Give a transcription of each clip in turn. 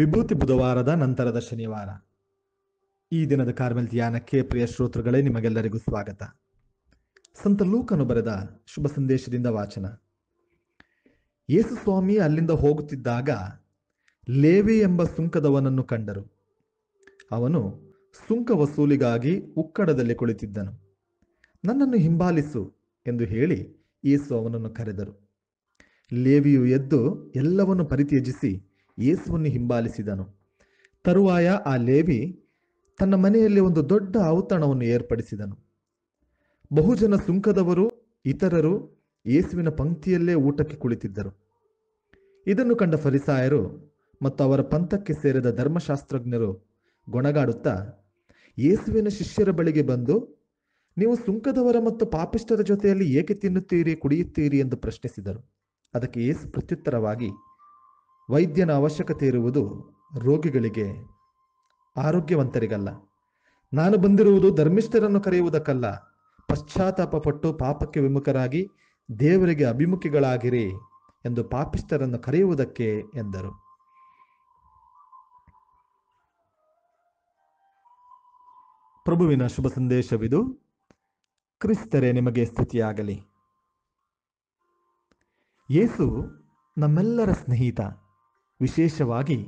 ವಿಭೂತಿ ಬುಧವಾರದ ನಂತರದ ಶನಿವಾರ ಈ ದಿನದ ಕಾರ್ಮೆಲ್ ಧ್ಯಾನಕ್ಕೆ ಪ್ರಿಯ ಶ್ರೋತೃಗಳೇ ನಿಮಗೆಲ್ಲರಿಗೂ ಸ್ವಾಗತ ಸಂತ ಲೂಕನು ಬರೆದ ಶುಭ ಸಂದೇಶದಿಂದ ವಾಚನ ಯೇಸು ಸ್ವಾಮಿ ಅಲ್ಲಿಂದ ಹೋಗುತ್ತಿದ್ದಾಗ ಲೇವಿ ಎಂಬ ಸುಂಕದವನನ್ನು ಕಂಡರು ಅವನು ಸುಂಕ ವಸೂಲಿಗಾಗಿ ಉಕ್ಕಡದಲ್ಲಿ ಕುಳಿತಿದ್ದನು ನನ್ನನ್ನು ಹಿಂಬಾಲಿಸು ಎಂದು ಹೇಳಿ ಯೇಸು ಅವನನ್ನು ಕರೆದರು ಲೇವಿಯು ಎದ್ದು ಎಲ್ಲವನ್ನು ಪರಿತ್ಯಜಿಸಿ ಯೇಸುವನ್ನು ಹಿಂಬಾಲಿಸಿದನು ತರುವಾಯ ಆ ಲೇವಿ ತನ್ನ ಮನೆಯಲ್ಲಿ ಒಂದು ದೊಡ್ಡ ಔತಣವನ್ನು ಏರ್ಪಡಿಸಿದನು ಬಹುಜನ ಸುಂಕದವರು ಇತರರು ಯೇಸುವಿನ ಪಂಕ್ತಿಯಲ್ಲೇ ಊಟಕ್ಕೆ ಕುಳಿತಿದ್ದರು ಇದನ್ನು ಕಂಡ ಫರಿಸಾಯರು ಮತ್ತು ಅವರ ಪಂಥಕ್ಕೆ ಸೇರಿದ ಧರ್ಮಶಾಸ್ತ್ರಜ್ಞರು ಗೊಣಗಾಡುತ್ತಾ ಯೇಸುವಿನ ಶಿಷ್ಯರ ಬಳಿಗೆ ಬಂದು ನೀವು ಸುಂಕದವರ ಮತ್ತು ಪಾಪಿಷ್ಟರ ಜೊತೆಯಲ್ಲಿ ಏಕೆ ತಿನ್ನುತ್ತೀರಿ ಕುಡಿಯುತ್ತೀರಿ ಎಂದು ಪ್ರಶ್ನಿಸಿದರು ಅದಕ್ಕೆ ಯೇಸು ಪ್ರತ್ಯುತ್ತರವಾಗಿ ವೈದ್ಯನ ಅವಶ್ಯಕತೆ ಇರುವುದು ರೋಗಿಗಳಿಗೆ ಆರೋಗ್ಯವಂತರಿಗಲ್ಲ ನಾನು ಬಂದಿರುವುದು ಧರ್ಮಿಷ್ಠರನ್ನು ಕರೆಯುವುದಕ್ಕಲ್ಲ ಪಶ್ಚಾತ್ತಾಪ ಪಟ್ಟು ಪಾಪಕ್ಕೆ ವಿಮುಖರಾಗಿ ದೇವರಿಗೆ ಅಭಿಮುಖಿಗಳಾಗಿರಿ ಎಂದು ಪಾಪಿಷ್ಠರನ್ನು ಕರೆಯುವುದಕ್ಕೆ ಎಂದರು ಪ್ರಭುವಿನ ಶುಭ ಸಂದೇಶವಿದು ಕ್ರಿಸ್ತರೇ ನಿಮಗೆ ಸ್ಥಿತಿಯಾಗಲಿ ಯೇಸು ನಮ್ಮೆಲ್ಲರ ಸ್ನೇಹಿತ ವಿಶೇಷವಾಗಿ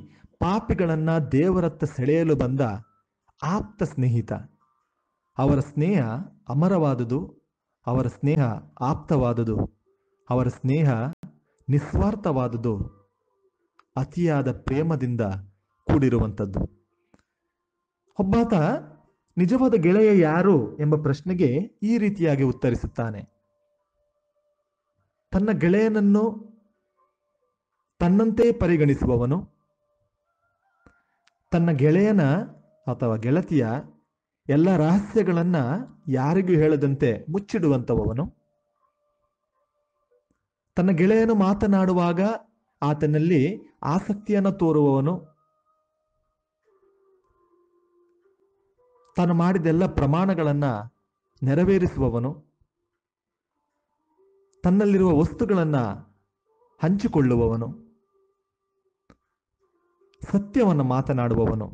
ಪಾಪಿಗಳನ್ನು ದೇವರತ್ತ ಸೆಳೆಯಲು ಬಂದ ಆಪ್ತ ಸ್ನೇಹಿತ ಅವರ ಸ್ನೇಹ ಅಮರವಾದುದು ಅವರ ಸ್ನೇಹ ಆಪ್ತವಾದುದು ಅವರ ಸ್ನೇಹ ನಿಸ್ವಾರ್ಥವಾದುದು ಅತಿಯಾದ ಪ್ರೇಮದಿಂದ ಕೂಡಿರುವಂಥದ್ದು ಒಬ್ಬಾತ ನಿಜವಾದ ಗೆಳೆಯ ಯಾರು ಎಂಬ ಪ್ರಶ್ನೆಗೆ ಈ ರೀತಿಯಾಗಿ ಉತ್ತರಿಸುತ್ತಾನೆ ತನ್ನ ಗೆಳೆಯನನ್ನು ತನ್ನಂತೆ ಪರಿಗಣಿಸುವವನು ತನ್ನ ಗೆಳೆಯನ ಅಥವಾ ಗೆಳತಿಯ ಎಲ್ಲ ರಹಸ್ಯಗಳನ್ನು ಯಾರಿಗೂ ಹೇಳದಂತೆ ಮುಚ್ಚಿಡುವಂಥವನು ತನ್ನ ಗೆಳೆಯನು ಮಾತನಾಡುವಾಗ ಆತನಲ್ಲಿ ಆಸಕ್ತಿಯನ್ನು ತೋರುವವನು ತಾನು ಮಾಡಿದೆಲ್ಲ ಪ್ರಮಾಣಗಳನ್ನು ನೆರವೇರಿಸುವವನು ತನ್ನಲ್ಲಿರುವ ವಸ್ತುಗಳನ್ನು ಹಂಚಿಕೊಳ್ಳುವವನು ಸತ್ಯವನ್ನು ಮಾತನಾಡುವವನು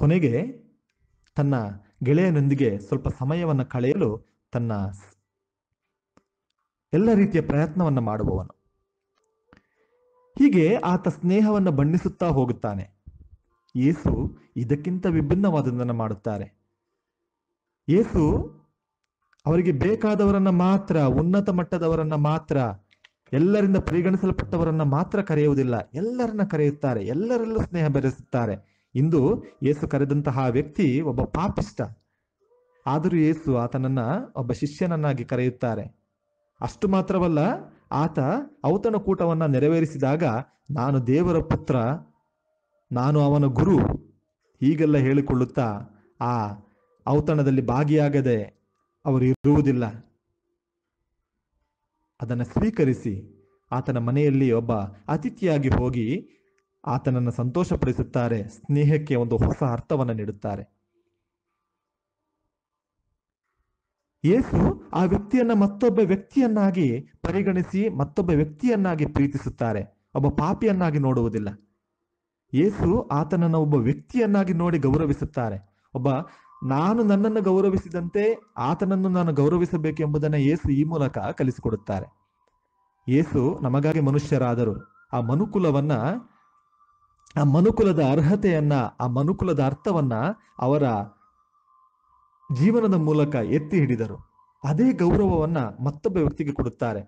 ಕೊನೆಗೆ ತನ್ನ ಗೆಳೆಯನೊಂದಿಗೆ ಸ್ವಲ್ಪ ಸಮಯವನ್ನು ಕಳೆಯಲು ತನ್ನ ಎಲ್ಲ ರೀತಿಯ ಪ್ರಯತ್ನವನ್ನು ಮಾಡುವವನು ಹೀಗೆ ಆತ ಸ್ನೇಹವನ್ನು ಬಣ್ಣಿಸುತ್ತಾ ಹೋಗುತ್ತಾನೆ ಏಸು ಇದಕ್ಕಿಂತ ವಿಭಿನ್ನವಾದದನ್ನು ಮಾಡುತ್ತಾರೆ ಏಸು ಅವರಿಗೆ ಬೇಕಾದವರನ್ನ ಮಾತ್ರ ಉನ್ನತ ಮಟ್ಟದವರನ್ನ ಮಾತ್ರ ಎಲ್ಲರಿಂದ ಪರಿಗಣಿಸಲ್ಪಟ್ಟವರನ್ನ ಮಾತ್ರ ಕರೆಯುವುದಿಲ್ಲ ಎಲ್ಲರನ್ನ ಕರೆಯುತ್ತಾರೆ ಎಲ್ಲರಲ್ಲೂ ಸ್ನೇಹ ಬೆರೆಸುತ್ತಾರೆ ಇಂದು ಏಸು ಕರೆದಂತಹ ವ್ಯಕ್ತಿ ಒಬ್ಬ ಪಾಪಿಷ್ಟ ಆದರೂ ಏಸು ಆತನನ್ನ ಒಬ್ಬ ಶಿಷ್ಯನನ್ನಾಗಿ ಕರೆಯುತ್ತಾರೆ ಅಷ್ಟು ಮಾತ್ರವಲ್ಲ ಆತ ಔತಣ ಕೂಟವನ್ನ ನೆರವೇರಿಸಿದಾಗ ನಾನು ದೇವರ ಪುತ್ರ ನಾನು ಅವನ ಗುರು ಹೀಗೆಲ್ಲ ಹೇಳಿಕೊಳ್ಳುತ್ತಾ ಆ ಔತಣದಲ್ಲಿ ಭಾಗಿಯಾಗದೆ ಅವರು ಇರುವುದಿಲ್ಲ ಅದನ್ನು ಸ್ವೀಕರಿಸಿ ಆತನ ಮನೆಯಲ್ಲಿ ಒಬ್ಬ ಅತಿಥಿಯಾಗಿ ಹೋಗಿ ಆತನನ್ನು ಸಂತೋಷಪಡಿಸುತ್ತಾರೆ ಸ್ನೇಹಕ್ಕೆ ಒಂದು ಹೊಸ ಅರ್ಥವನ್ನು ನೀಡುತ್ತಾರೆ ಯೇಸು ಆ ವ್ಯಕ್ತಿಯನ್ನ ಮತ್ತೊಬ್ಬ ವ್ಯಕ್ತಿಯನ್ನಾಗಿ ಪರಿಗಣಿಸಿ ಮತ್ತೊಬ್ಬ ವ್ಯಕ್ತಿಯನ್ನಾಗಿ ಪ್ರೀತಿಸುತ್ತಾರೆ ಒಬ್ಬ ಪಾಪಿಯನ್ನಾಗಿ ನೋಡುವುದಿಲ್ಲ ಏಸು ಆತನನ್ನು ಒಬ್ಬ ವ್ಯಕ್ತಿಯನ್ನಾಗಿ ನೋಡಿ ಗೌರವಿಸುತ್ತಾರೆ ಒಬ್ಬ ನಾನು ನನ್ನನ್ನು ಗೌರವಿಸಿದಂತೆ ಆತನನ್ನು ನಾನು ಗೌರವಿಸಬೇಕೆಂಬುದನ್ನು ಯೇಸು ಈ ಮೂಲಕ ಕಲಿಸಿಕೊಡುತ್ತಾರೆ ಯೇಸು ನಮಗಾಗಿ ಮನುಷ್ಯರಾದರು ಆ ಮನುಕುಲವನ್ನ ಆ ಮನುಕುಲದ ಅರ್ಹತೆಯನ್ನ ಆ ಮನುಕುಲದ ಅರ್ಥವನ್ನ ಅವರ ಜೀವನದ ಮೂಲಕ ಎತ್ತಿ ಹಿಡಿದರು ಅದೇ ಗೌರವವನ್ನ ಮತ್ತೊಬ್ಬ ವ್ಯಕ್ತಿಗೆ ಕೊಡುತ್ತಾರೆ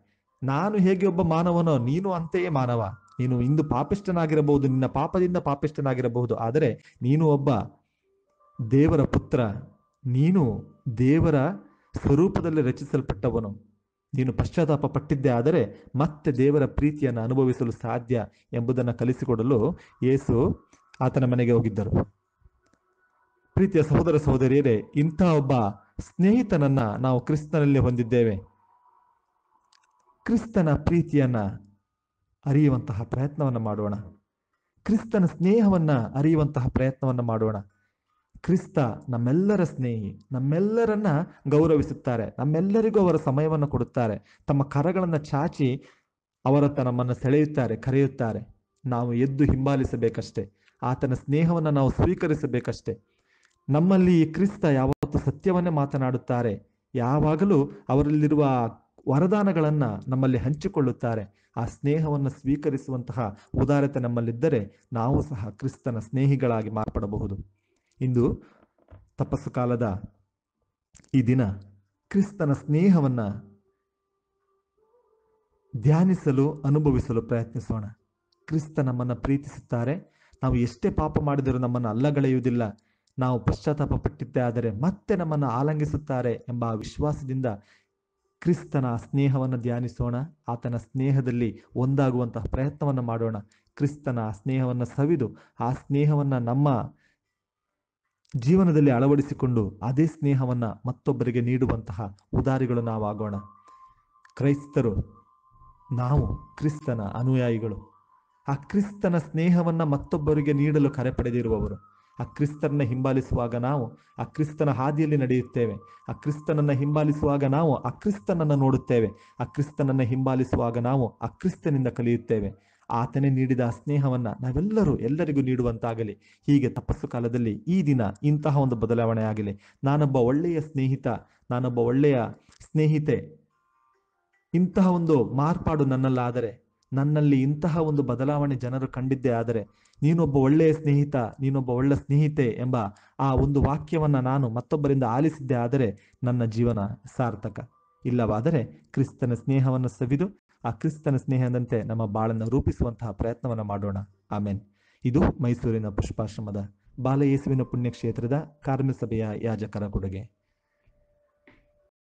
ನಾನು ಹೇಗೆ ಒಬ್ಬ ಮಾನವನೋ ನೀನು ಅಂತೆಯೇ ಮಾನವ ನೀನು ಇಂದು ಪಾಪಿಷ್ಟನಾಗಿರಬಹುದು ನಿನ್ನ ಪಾಪದಿಂದ ಪಾಪಿಷ್ಟನಾಗಿರಬಹುದು ಆದರೆ ನೀನು ಒಬ್ಬ ದೇವರ ಪುತ್ರ ನೀನು ದೇವರ ಸ್ವರೂಪದಲ್ಲಿ ರಚಿಸಲ್ಪಟ್ಟವನು ನೀನು ಪಶ್ಚಾತ್ತಾಪ ಪಟ್ಟಿದ್ದೇ ಆದರೆ ಮತ್ತೆ ದೇವರ ಪ್ರೀತಿಯನ್ನು ಅನುಭವಿಸಲು ಸಾಧ್ಯ ಎಂಬುದನ್ನು ಕಲಿಸಿಕೊಡಲು ಯೇಸು ಆತನ ಮನೆಗೆ ಹೋಗಿದ್ದರು ಪ್ರೀತಿಯ ಸಹೋದರ ಸಹೋದರಿಯರೇ ಇಂಥ ಒಬ್ಬ ಸ್ನೇಹಿತನನ್ನ ನಾವು ಕ್ರಿಸ್ತನಲ್ಲಿ ಹೊಂದಿದ್ದೇವೆ ಕ್ರಿಸ್ತನ ಪ್ರೀತಿಯನ್ನ ಅರಿಯುವಂತಹ ಪ್ರಯತ್ನವನ್ನು ಮಾಡೋಣ ಕ್ರಿಸ್ತನ ಸ್ನೇಹವನ್ನ ಅರಿಯುವಂತಹ ಪ್ರಯತ್ನವನ್ನು ಮಾಡೋಣ ಕ್ರಿಸ್ತ ನಮ್ಮೆಲ್ಲರ ಸ್ನೇಹಿ ನಮ್ಮೆಲ್ಲರನ್ನ ಗೌರವಿಸುತ್ತಾರೆ ನಮ್ಮೆಲ್ಲರಿಗೂ ಅವರ ಸಮಯವನ್ನು ಕೊಡುತ್ತಾರೆ ತಮ್ಮ ಕರಗಳನ್ನು ಚಾಚಿ ಅವರತ್ತ ನಮ್ಮನ್ನು ಸೆಳೆಯುತ್ತಾರೆ ಕರೆಯುತ್ತಾರೆ ನಾವು ಎದ್ದು ಹಿಂಬಾಲಿಸಬೇಕಷ್ಟೇ ಆತನ ಸ್ನೇಹವನ್ನು ನಾವು ಸ್ವೀಕರಿಸಬೇಕಷ್ಟೇ ನಮ್ಮಲ್ಲಿ ಕ್ರಿಸ್ತ ಯಾವತ್ತು ಸತ್ಯವನ್ನೇ ಮಾತನಾಡುತ್ತಾರೆ ಯಾವಾಗಲೂ ಅವರಲ್ಲಿರುವ ವರದಾನಗಳನ್ನು ನಮ್ಮಲ್ಲಿ ಹಂಚಿಕೊಳ್ಳುತ್ತಾರೆ ಆ ಸ್ನೇಹವನ್ನು ಸ್ವೀಕರಿಸುವಂತಹ ಉದಾರತೆ ನಮ್ಮಲ್ಲಿದ್ದರೆ ನಾವು ಸಹ ಕ್ರಿಸ್ತನ ಸ್ನೇಹಿಗಳಾಗಿ ಮಾರ್ಪಡಬಹುದು ಇಂದು ತಪಸ್ಸು ಕಾಲದ ಈ ದಿನ ಕ್ರಿಸ್ತನ ಸ್ನೇಹವನ್ನ ಧ್ಯಾನಿಸಲು ಅನುಭವಿಸಲು ಪ್ರಯತ್ನಿಸೋಣ ಕ್ರಿಸ್ತ ನಮ್ಮನ್ನು ಪ್ರೀತಿಸುತ್ತಾರೆ ನಾವು ಎಷ್ಟೇ ಪಾಪ ಮಾಡಿದರೂ ನಮ್ಮನ್ನು ಅಲ್ಲಗಳೆಯುವುದಿಲ್ಲ ನಾವು ಪಶ್ಚಾತ್ತಾಪ ಪಟ್ಟಿದ್ದೇ ಆದರೆ ಮತ್ತೆ ನಮ್ಮನ್ನು ಆಲಂಗಿಸುತ್ತಾರೆ ಎಂಬ ವಿಶ್ವಾಸದಿಂದ ಕ್ರಿಸ್ತನ ಸ್ನೇಹವನ್ನು ಧ್ಯಾನಿಸೋಣ ಆತನ ಸ್ನೇಹದಲ್ಲಿ ಒಂದಾಗುವಂತಹ ಪ್ರಯತ್ನವನ್ನು ಮಾಡೋಣ ಕ್ರಿಸ್ತನ ಸ್ನೇಹವನ್ನು ಸವಿದು ಆ ಸ್ನೇಹವನ್ನು ನಮ್ಮ ಜೀವನದಲ್ಲಿ ಅಳವಡಿಸಿಕೊಂಡು ಅದೇ ಸ್ನೇಹವನ್ನು ಮತ್ತೊಬ್ಬರಿಗೆ ನೀಡುವಂತಹ ಉದಾರಿಗಳು ನಾವಾಗೋಣ ಕ್ರೈಸ್ತರು ನಾವು ಕ್ರಿಸ್ತನ ಅನುಯಾಯಿಗಳು ಆ ಕ್ರಿಸ್ತನ ಸ್ನೇಹವನ್ನು ಮತ್ತೊಬ್ಬರಿಗೆ ನೀಡಲು ಕರೆ ಪಡೆದಿರುವವರು ಆ ಕ್ರಿಸ್ತರನ್ನ ಹಿಂಬಾಲಿಸುವಾಗ ನಾವು ಆ ಕ್ರಿಸ್ತನ ಹಾದಿಯಲ್ಲಿ ನಡೆಯುತ್ತೇವೆ ಆ ಕ್ರಿಸ್ತನನ್ನ ಹಿಂಬಾಲಿಸುವಾಗ ನಾವು ಆ ಕ್ರಿಸ್ತನನ್ನು ನೋಡುತ್ತೇವೆ ಆ ಕ್ರಿಸ್ತನನ್ನ ಹಿಂಬಾಲಿಸುವಾಗ ನಾವು ಆ ಕ್ರಿಸ್ತನಿಂದ ಕಲಿಯುತ್ತೇವೆ ಆತನೇ ನೀಡಿದ ಸ್ನೇಹವನ್ನ ನಾವೆಲ್ಲರೂ ಎಲ್ಲರಿಗೂ ನೀಡುವಂತಾಗಲಿ ಹೀಗೆ ತಪಸ್ಸು ಕಾಲದಲ್ಲಿ ಈ ದಿನ ಇಂತಹ ಒಂದು ಬದಲಾವಣೆ ಆಗಲಿ ನಾನೊಬ್ಬ ಒಳ್ಳೆಯ ಸ್ನೇಹಿತ ನಾನೊಬ್ಬ ಒಳ್ಳೆಯ ಸ್ನೇಹಿತೆ ಇಂತಹ ಒಂದು ಮಾರ್ಪಾಡು ನನ್ನಲ್ಲಾದರೆ ನನ್ನಲ್ಲಿ ಇಂತಹ ಒಂದು ಬದಲಾವಣೆ ಜನರು ಕಂಡಿದ್ದೇ ಆದರೆ ನೀನೊಬ್ಬ ಒಳ್ಳೆಯ ಸ್ನೇಹಿತ ನೀನೊಬ್ಬ ಒಳ್ಳೆಯ ಸ್ನೇಹಿತೆ ಎಂಬ ಆ ಒಂದು ವಾಕ್ಯವನ್ನು ನಾನು ಮತ್ತೊಬ್ಬರಿಂದ ಆಲಿಸಿದ್ದೆ ಆದರೆ ನನ್ನ ಜೀವನ ಸಾರ್ಥಕ ಇಲ್ಲವಾದರೆ ಕ್ರಿಸ್ತನ ಸ್ನೇಹವನ್ನು ಸವಿದು ಆ ಕ್ರಿಸ್ತನ ಸ್ನೇಹದಂತೆ ನಮ್ಮ ಬಾಳನ್ನು ರೂಪಿಸುವಂತಹ ಪ್ರಯತ್ನವನ್ನು ಮಾಡೋಣ ಆಮೇನ್ ಇದು ಮೈಸೂರಿನ ಪುಷ್ಪಾಶ್ರಮದ ಬಾಲಯೇಸುವಿನ ಪುಣ್ಯಕ್ಷೇತ್ರದ ಕಾರ್ಮಿಕ ಸಭೆಯ ಯಾಜಕರ ಕೊಡುಗೆ